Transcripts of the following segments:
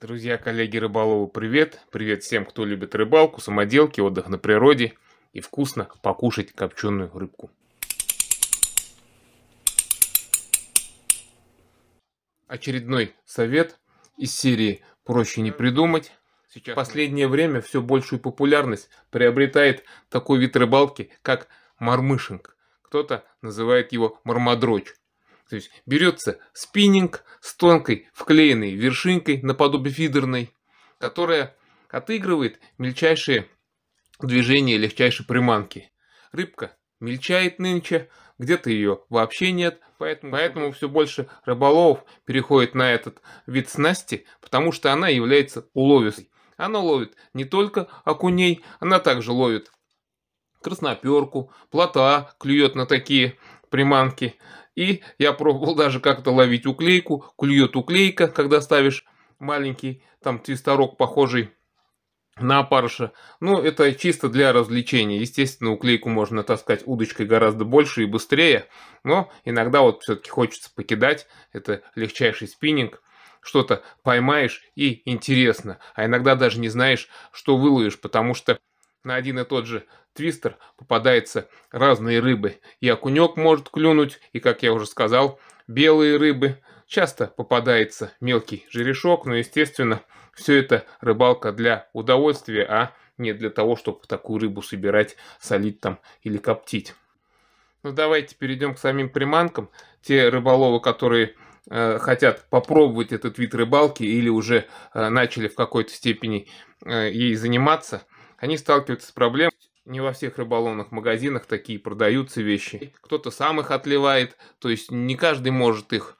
Друзья, коллеги рыболовы, привет! Привет всем, кто любит рыбалку, самоделки, отдых на природе и вкусно покушать копченую рыбку. Очередной совет из серии «Проще не придумать». Сейчас в последнее время все большую популярность приобретает такой вид рыбалки, как мормышинг. Кто-то называет его мармадроч. То есть берется спиннинг с тонкой вклеенной вершинкой наподобие фидерной, которая отыгрывает мельчайшие движения легчайшей приманки. Рыбка мельчает нынче, где-то ее вообще нет, поэтому, поэтому все больше рыболовов переходит на этот вид снасти, потому что она является уловистой. Она ловит не только окуней, она также ловит красноперку, плота клюет на такие приманки и я пробовал даже как-то ловить уклейку. Клюет уклейка, когда ставишь маленький там твисторок, похожий на опарыша. Ну, это чисто для развлечения. Естественно, уклейку можно таскать удочкой гораздо больше и быстрее. Но иногда вот все-таки хочется покидать. Это легчайший спиннинг. Что-то поймаешь и интересно. А иногда даже не знаешь, что выловишь, потому что на один и тот же твистер попадаются разные рыбы. И окунек может клюнуть, и, как я уже сказал, белые рыбы. Часто попадается мелкий жерешок, но, естественно, все это рыбалка для удовольствия, а не для того, чтобы такую рыбу собирать, солить там или коптить. Ну давайте перейдем к самим приманкам. Те рыболовы, которые э, хотят попробовать этот вид рыбалки или уже э, начали в какой-то степени э, ей заниматься, они сталкиваются с проблемой, не во всех рыболовных магазинах такие продаются вещи. Кто-то сам их отливает, то есть не каждый может их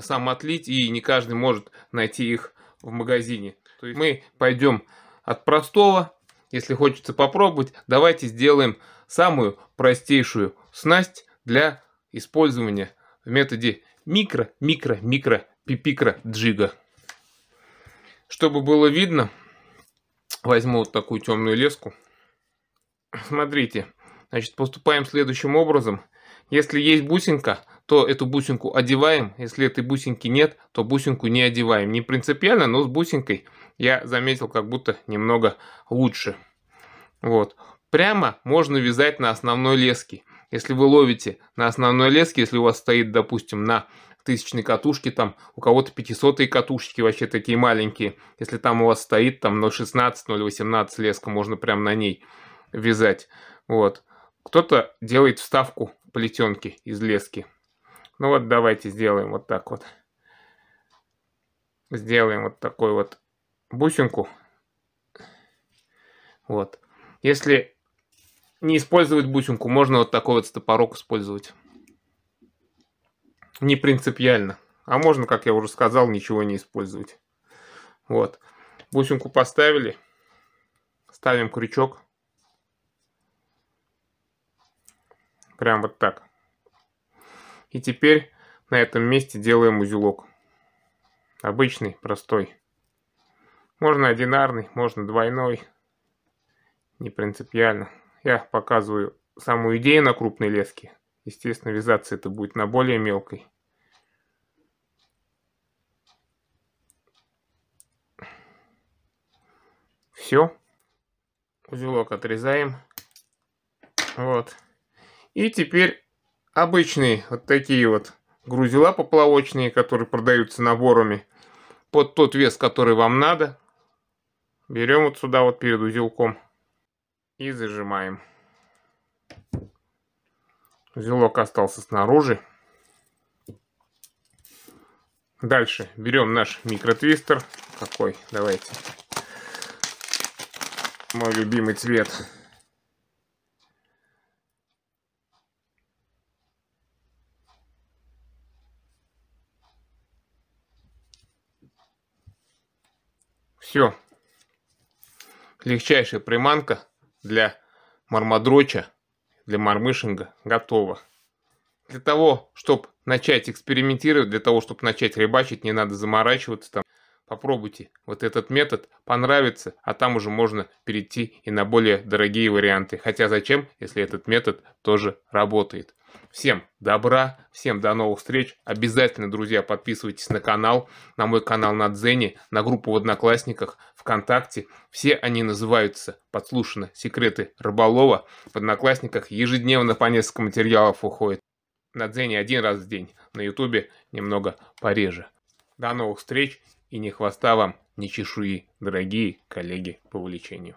сам отлить, и не каждый может найти их в магазине. То есть мы пойдем от простого, если хочется попробовать, давайте сделаем самую простейшую снасть для использования в методе микро, микро, микро, пипикро, джига. Чтобы было видно, возьму вот такую темную леску. Смотрите, значит, поступаем следующим образом. Если есть бусинка, то эту бусинку одеваем. Если этой бусинки нет, то бусинку не одеваем. Не принципиально, но с бусинкой я заметил как будто немного лучше. Вот. Прямо можно вязать на основной леске. Если вы ловите на основной леске, если у вас стоит, допустим, на тысячной катушки, там у кого-то 500 катушки вообще такие маленькие. Если там у вас стоит там 0,16, 0,18 леска, можно прям на ней вязать. Вот. Кто-то делает вставку плетенки из лески. Ну вот давайте сделаем вот так вот. Сделаем вот такой вот бусинку. Вот. Если не использовать бусинку, можно вот такой вот стопорок использовать не принципиально. А можно, как я уже сказал, ничего не использовать. Вот. Бусинку поставили. Ставим крючок. Прям вот так. И теперь на этом месте делаем узелок. Обычный, простой. Можно одинарный, можно двойной. Не принципиально. Я показываю саму идею на крупной леске. Естественно, вязаться это будет на более мелкой. Все. Узелок отрезаем. Вот. И теперь обычные вот такие вот грузила поплавочные, которые продаются наборами под тот вес, который вам надо. Берем вот сюда вот перед узелком и зажимаем. Узелок остался снаружи. Дальше берем наш микротвистер. Какой? Давайте. Мой любимый цвет. Все. Легчайшая приманка для мармадроча, для мармышинга готова. Для того, чтобы начать экспериментировать, для того, чтобы начать рыбачить, не надо заморачиваться там. Попробуйте. Вот этот метод понравится, а там уже можно перейти и на более дорогие варианты. Хотя зачем, если этот метод тоже работает. Всем добра, всем до новых встреч. Обязательно, друзья, подписывайтесь на канал, на мой канал на Дзене, на группу в Одноклассниках, ВКонтакте. Все они называются «Подслушано. Секреты рыболова». В Одноклассниках ежедневно по несколько материалов уходит. На Дзене один раз в день, на Ютубе немного пореже. До новых встреч и ни хвоста вам, ни чешуи, дорогие коллеги по увлечению.